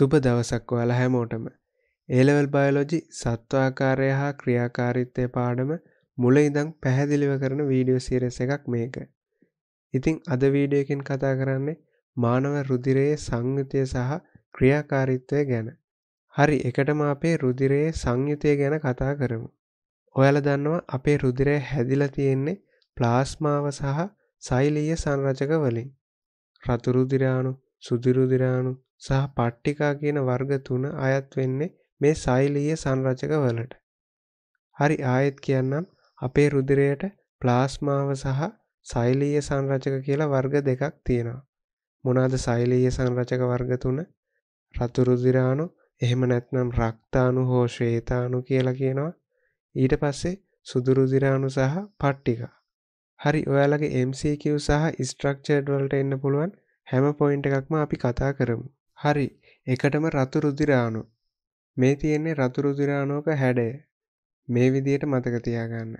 සුබ දවසක් ඔයාලා හැමෝටම. ඒලෙවල් බයෝලොජි සත්වාකාරය හා ක්‍රියාකාරීත්වය පාඩම මුල ඉඳං පැහැදිලිව කරන වීඩියෝ සීරස එකක් මේක. ඉතිං අද වීඩියකින් කතා කරන්නේ මානව රුදිරයේ සංයුතිය සහ ක්‍රියාකාරීත්වය ගැන. හරි එකටම අපේ රුදිරයේ සංයුතිය ගැන කතා කරමු. ඔයාල දන්නවා අපේ රුදිරය හැදිල තියෙන්නේ ප්ලාස්මාව සහ සෛලීය සංරචක වලින්. රතුරුදිරාණු සුදිරුදිරාණු සහ පට්ටිකා කියන වර්ග තුන අයත් වෙන්නේ මේ සෛලීය සංරචක වලට. හරි ආයෙත් කියන්නම් අපේ රුදිරයට ප්ලාස්මාව සහ සෛලීය සංරචක කියලා වර්ග දෙකක් තියෙනවා. මොනාද සෛලීය සංරචක වර්ග තුන? රතු රුධිරාණු, එහෙම නැත්නම් රක්තාණු හෝ ශ්වේතාණු කියලා කියනවා. ඊට පස්සේ සුදු රුධිරාණු සහ පට්ටිකා. හරි ඔයාලගේ MCQ සහ ස්ට්‍රක්චර්ඩ් වලට එන්න පුළුවන් හැම පොයින්ට් එකක්ම අපි කතා කරමු. හරි එකටම රතු රුදිරාණු මේ තියෙන්නේ රතු රුදිරාණුවක හැඩය මේ විදියට මතක තියාගන්න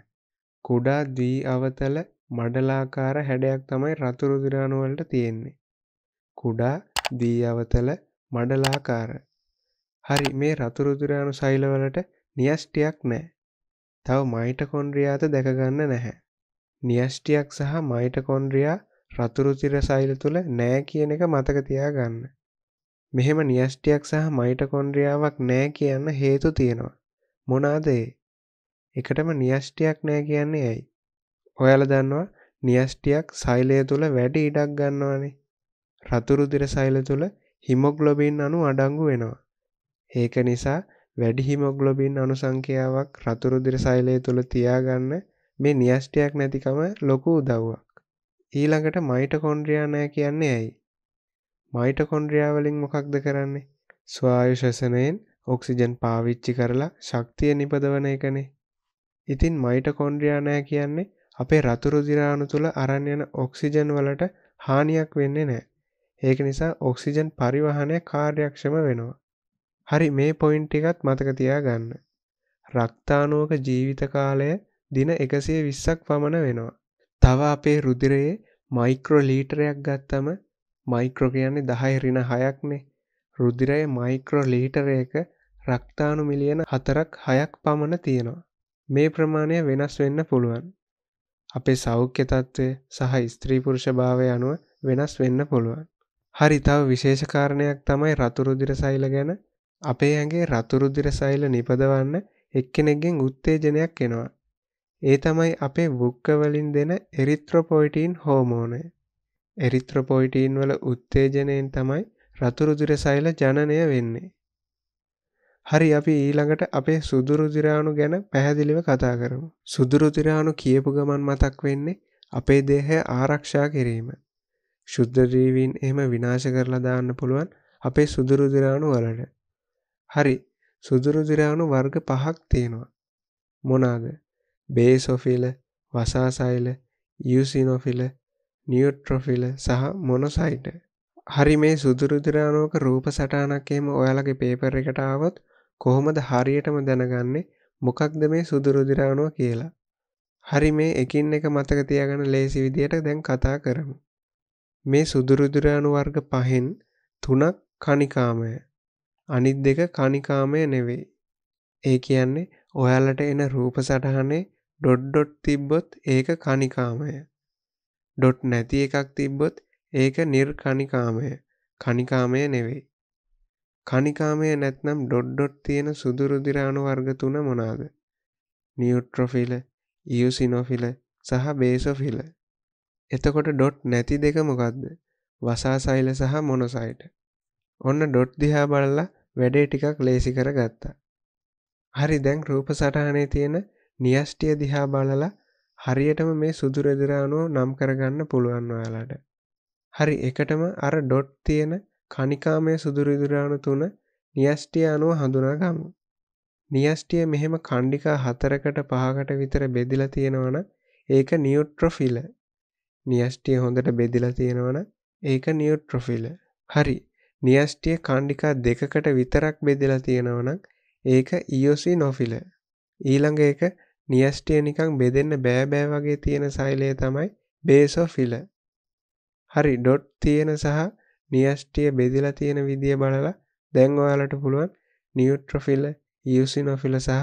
කුඩා දී අවතල මඩලාකාර හැඩයක් තමයි රතු රුදිරාණු වලට තියෙන්නේ කුඩා දී අවතල මඩලාකාර හරි මේ රතු රුදිරාණු සෛල වලට නියස්ටියක් නැහැ තව මයිටොකොන්ඩ්‍රියාත දැකගන්න නැහැ නියස්ටියක් සහ මයිටොකොන්ඩ්‍රියා රතුරුතිර සෛල තුළ නෑ කියන එක මතක තියාගන්න මෙහෙම නියස්ටියක් සහ මයිටකොන්ඩ්‍රියාවක් නෑ කියන්න හේතු තියෙනවා. මොනාදේ එකටම නියස්ටියක් නෑ කියන්නේ ඇයි. ඔයාල දන්නවා නියස්ටියක් සෛලය තුළ වැඩි ඉඩක් ගන්නවානේ. රතුරුදිර සෛල තුළ හිමොග්ලොබින් අනු අඩංගු වෙනවා. ඒක නිසා වැඩි හිමොග්ලොබින් අනු සංඛ්‍යාවක් රතුරුදිර සෛලය තුළ තියාගන්න මේ නියස්ටයක් නැතිකම ලොකු උදව්වක්. ඊළඟට මයිට කොන්ඩ්‍රියා නෑ කියන්නේ ඇයි. මයිට කොන්ඩ්‍රියාවලින් මොකක්ද කරන්නේ ස්වායුශසනයෙන් ඔක්සිජන් පාවිච්චි කරලා ශක්තිය නිපදවන එකනේ ඉතින් මයිට කොන්ඩ්‍රියානෑ කියන්නේ අපේ රතුරුදිරාණු තුළ අරණයන ඔක්සිජන් වලට හානියක් වෙන්නේ නෑ ඒක නිසා ඔක්සිජන් පරිවහනය කාර්යක්ෂම වෙනවා හරි මේ පොයින්ටිකත් මතක තියා ගන්න රක්තානුවක ජීවිත කාලය දින එකසිය විස්සක් පමණ වෙනවා තව අපේ රුදිරයේ මයික්‍රෝ ලීටරයක් ගත්තම මයික්‍රෝ කියන්නේ දහය රින හයක්නේ රුදිරය මයික්‍රෝ ලීටරයක රක්තානු මිලියන හතරක් හයක් පමණ තියෙනවා. මේ ප්‍රමාණය වෙනස් වෙන්න පුළුවන්. අපේ සෞඛ්‍ය තත්ත්වය සහ ස්ත්‍රීපුරුෂ භාවය අනුව වෙනස් වෙන්න පුළුවන්. හරි තව විශේෂකාරණයක් තමයි රතුරුදිර සෛල ගැන අපේ ඇගේ රතුරුදිර සෛල නිපදවන්න එක්කෙනෙක්ගෙන් උත්තේජනයක් එනවා. ඒ තමයි අපේ බුක්කවලින් දෙන එරිත්‍රොපොයිටීන් හෝමෝනය. එරිත්‍රොපොයිටීන් වල උත්තේජනයෙන් තමයි රතුරුදිර සෛල ජනනය වෙන්නේ. හරි අපි ඊළඟට අපේ සුදුරුදිරාණු ගැන පැහැදිලිව කතා කරමු. සුදුරුදිරාණු කියපු ගමන් මතක් වෙන්නේ අපේ දේහය ආරක්ෂා කිරීම. ශුද්ධජීවීන් එහෙම විනාශ කරලා දාන්න පුළුවන් අපේ සුදුරුදිරාණු වලට. හරි සුදුරුදිරාණු වර්ග පහක් තියෙනවා. මොනාද? බේසොෆිල, වසාසෛල, යූසිනොෆිල, නිියුට්‍රොෆිල සහ මොනොසයිට හරි මේ සුදුරුදුරානෝක රූප සටානක්කේම ඔයාලගේ පේපර එකට ආවත් කොහොමද හරියටම දැනගන්නේ මොකක්ද මේ සුදුරුදිරානුව කියලා හරි මේ එකින් එක මතක තියාගන ලේසි විදියට දැන් කතා කරමු මේ සුදුරුදුරානු වර්ග පහෙන් තුනක් කනිකාමය අනිත් දෙක කනිකාමය නෙවෙයි ඒ කියන්නේ ඔයාලට එන රූප සටහනේ ඩොඩ්ඩොට් තිබ්බොත් ඒක කනිකාමය ඩොට් නැති එකක් තිබ්බොත් ඒක නිර්කණිකාමය කණිකාමය නෙවෙයි. කණිකාමය නැත්නම් ඩොඩ්ඩොට් තියෙන සුදුරුදිරාණු වර්ග තුන මොනාද. නිියුට්‍රොෆිල ඉයුසිනොෆිල සහ බේසොෆිල. එතකොට ඩොට් නැති දෙක මොකක්ද වසාසයිල සහ මොනොසයිට. ඔන්න ඩොට් දිහා බලලා වැඩේ ටිකක් ලේසි කර ගත්තා. හරි දැන් රූප සටහනේ තියෙන නිියෂ්ටිය දිහා බලලා හරියටම මේ සුදු රෙදිරානුව නම් කරගන්න පුළුවන් ඔයාලට. හරි එකටම අර ඩොට් තියෙන කණිකාමය සුදු රෙදිරාණු තුන නියස්ටිය අනුව හඳුනාගමු. නියස්ටිය මෙහෙම කණ්ඩිකා හතරකට පහකට විතර බෙදිලා තියෙනවන ඒක නියුට්‍රොෆිල. නියස්ටිය හොඳට බෙදිලා තියෙනවන ඒක නියුට්‍රොෆිල. හරි නියස්ටිය කණ්ඩිකා දෙකකට විතරක් බෙදිලා තියෙනවනක් ඒක ඉයෝසි නොෆිල. ඊළඟ එක නියස්ටිය නිකං බෙදෙන්න බෑබෑ වගේ තියෙන සෛලය තමයි බේසෝෆිල. හරි ඩොට් තියෙන සහ නියස්ටිය බෙදිලා තියෙන විදිය බලලා දැන් ඔයාලට පුළුවන් නිියුට්‍රොෆිල යසිනොෆිල සහ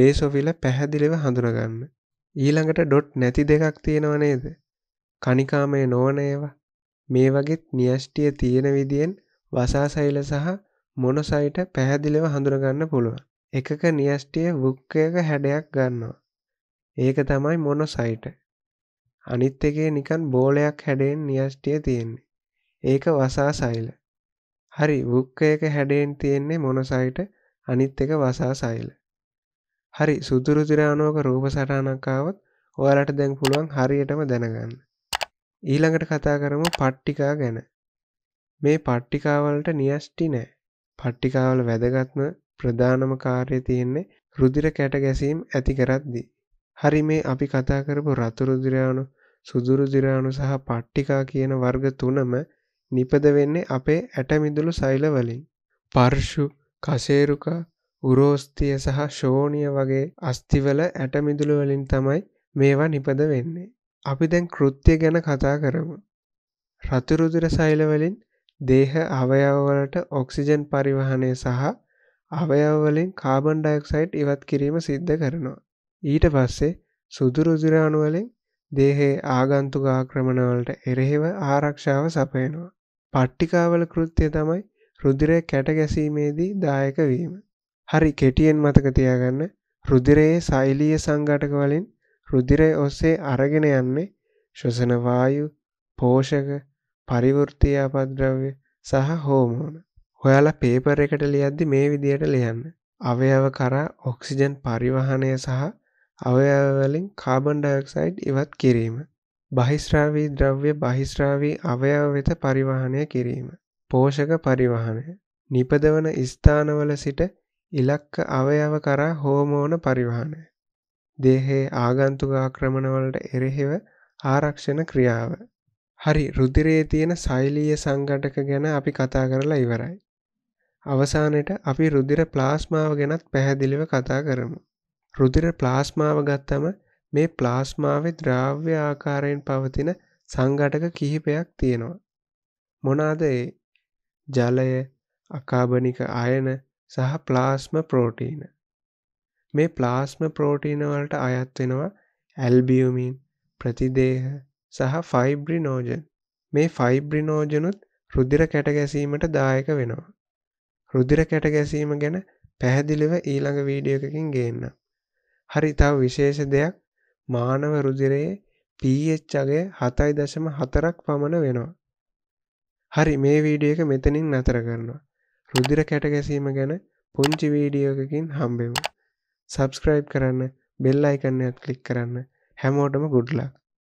බේසොෆිල පැහැදිලිව හඳුනගන්න. ඊළඟට ඩොට් නැති දෙකක් තියෙනව නේද. කනිකාමය නොවන ඒවා මේ වගේත් නියෂ්ටිය තියෙන විදියෙන් වසාසෛල සහ මොනසයිට පැහැදිලිව හඳුනගන්න පුළුවන්. එකක නියෂ්ටිය වෘක්කයක හැඩයක් ගන්නවා. ඒක තමයි මොනොසයිට අනිත් එකේ නිකන් බෝලයක් හැඩයෙන් නියෂ්ටිය තියෙන්නේ. ඒක වසා සෛල. හරි වුක්ක එක හැඩයෙන් තියෙන්නේ මොනොසයිට අනිත් එක වසා සෛල. හරි සුදුරු තිරානෝක රූප සටහනක්කාවත් ඔයාලට දැන් පුළුවන් හරියටම දැනගන්න. ඊළඟට කතා කරමු පට්ටිකා ගැන. මේ පට්ටිකාවලට නියෂ්ටි නෑ. පට්ටිකාවල වැදගත්ම ප්‍රධානම කාර්ය තියෙන්නේ රුදිර කැට ගැසීම් ඇති කරද්දී. හරි මේ අපි කතා කරපු රතුරුදිරාණු සුදුරුදිරාණු සහ පට්ටිකා කියන වර්ග තුනම නිපද වෙන්නේ අපේ ඇටමිදුළු සෛල වලින්. පර්ෂු කසේරුකා උරෝස්තිය සහ ශෝණිය වගේ අස්තිවල ඇටමිදුළු වලින් තමයි මේවා නිපද වෙන්නේ. අපි දැන් කෘත්‍ය ගැන කතා කරමු. රතුරුදුර සෛලවලින් දේහ අවයවවලට ඔක්සිජන් පරිවහනය සහ අවයවවලින් කාබන් ඩයොක්සයිඩ් ඉවත් කිරීම සිද්ධ කරනවා. ඊට පස්සේ සුදුරුදුරාණුවලින් දේහේ ආගන්තුක ආක්‍රමණවලට එරෙහිව ආරක්ෂාව සපයනවා. පට්ටිකාවල කෘත්‍යය තමයි රුදිරය කැට ගැසීමේදී දායක වීම. හරි කෙටියෙන් මතක තියාගන්න රුදිරයේ සෛලීය සංඝටක වලින් රුදිරය ඔස්සේ අරගෙන යන්නේ ශ්වසන වායු, පෝෂක, පරිවෘත්තීය අපද්‍රව්‍ය සහ හෝමෝන. ඔයාලා පේපර් එකට ලියද්දි මේ විදියට ලියන්න. අවයව කරා ඔක්සිජන් පරිවහනය සහ අවයවලින් කාබන් ඩයක්සයිඩ් ඉවත් කිරීම. බහිස්්‍රාවී ද්‍රව්‍ය බහිස්්‍රාවී අවයව වෙත පරිවාහනය කිරීම. පෝෂක පරිවාහනය. නිපදවන ස්ථානවල සිට ඉලක්ක අවයව කරා හෝමෝන පරිවාහනය. දේහේ ආගන්තුක ආක්‍රමණවලට එරෙහෙව ආරක්ෂණ ක්‍රියාව. හරි රුදිරේ තියෙන සෛලීය සංගටක ගැන අපි කතා කරලා ඉවරයි. අවසානයට අපි රුදිර ප්ලාස්මාව ගැනත් පැහැදිලිව කතා කරමු. රුධිර ප්ලාස්මාව ගත්තම මේ ප්ලාස්මාවේ ද්‍රාව්‍ය ආකාරයෙන් පවතින සංඝටක කිහිපයක් තියෙනවා. මොනාද ඒ? ජලය, අකාබනික අයන සහ ප්ලාස්ම ප්‍රෝටීන. මේ ප්ලාස්ම ප්‍රෝටීන වලට අයත් වෙනවා ඇල්බියුමින්, ප්‍රතිදේහ සහ ෆයිබ්‍රිනෝජන්. මේ ෆයිබ්‍රිනෝජනුත් රුධිර කැට ගැසීමට දායක වෙනවා. රුධිර කැට ගැසීම ගැන පැහැදිලිව ඊළඟ වීඩියෝ එකකින් ගේන්නම්. හරි තව විශේෂ දෙයක් මානව රුධිරයේ pH අගය 7.4ක් පමණ වෙනවා. හරි මේ වීඩියෝ එක මෙතනින් නතර කරනවා. රුධිර කැට ගැසීම ගැන පුංචි වීඩියෝ එකකින් හම්බෙමු. subscribe කරන්න, bell icon එකත් click කරන්න. හැමෝටම good luck.